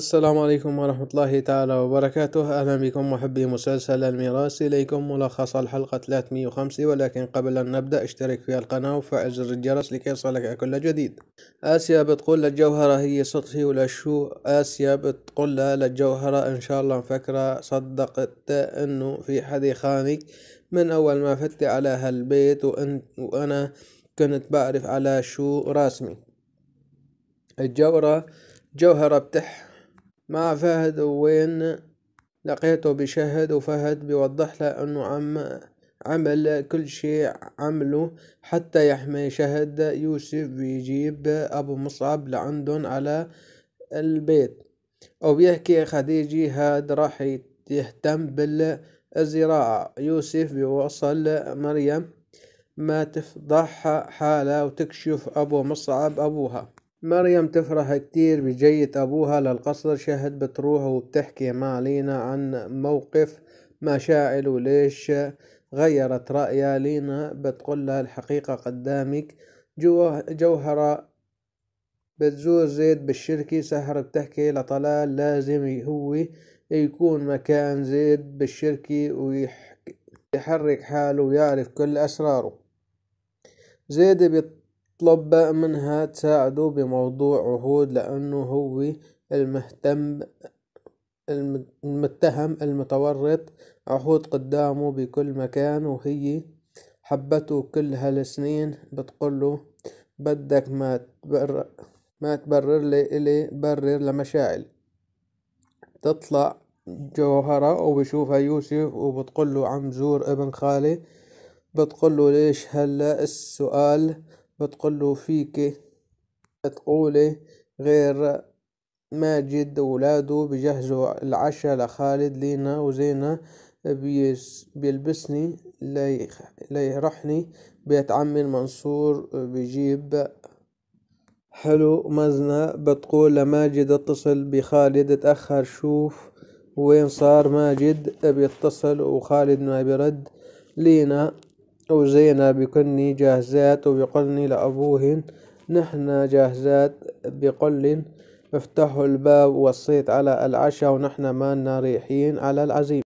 السلام عليكم ورحمة الله تعالى وبركاته أهلا بكم محبي مسلسل الميراث إليكم ملخص الحلقة 305 ولكن قبل أن نبدأ اشترك في القناة وفعل زر الجرس لكي يصلك كل جديد آسيا بتقول للجوهرة هي صدقي ولا شو آسيا بتقول لها للجوهرة إن شاء الله مفكرة صدقت إنه في حد خانك من أول ما فتت على هالبيت وأن وأنا كنت بعرف على شو راسمي الجورة جوهرة بتح مع فهد وين لقيته بشهد وفهد بيوضح له انه عم عمل كل شي عمله حتى يحمي شهد يوسف بيجيب ابو مصعب لعندن على البيت وبيحكي خديجي هاد راح يهتم بالزراعة يوسف بيوصل مريم ما تفضح حالها وتكشف أبو مصعب أبوها مريم تفرح كتير بجية أبوها للقصر شاهد بتروح وبتحكي مع لينا عن موقف مشاعل وليش غيرت رأيها لينا لها الحقيقة قدامك جو جوهرة بتزور زيد بالشركة سهر بتحكي لطلال لازم هو يكون مكان زيد بالشركة ويحرك حاله ويعرف كل أسراره زيد بيط طلب بقى منها تساعده بموضوع عهود لأنه هو المهتم المتهم المتورط عهود قدامه بكل مكان وهي حبته كل هالسنين بتقله بدك ما تبرر ما تبرر لي إلي برر لمشاعل تطلع جوهرة وبشوفها يوسف وبتقله عم زور ابن خالي بتقله ليش هلا السؤال بتقول له فيك تقولي غير ماجد وولاده بيجهزوا العشا لخالد لينا وزينة بيلبسني ليرحني بيت عمي المنصور بيجيب حلو مزنة بتقول لماجد اتصل بخالد اتأخر شوف وين صار ماجد بيتصل وخالد ما بيرد لينا أو زينا جاهزات وبقلن لأبوهن نحنا جاهزات بقلن فافتحوا الباب وصيت على العشا ونحنا مالنا ريحين على العزيمة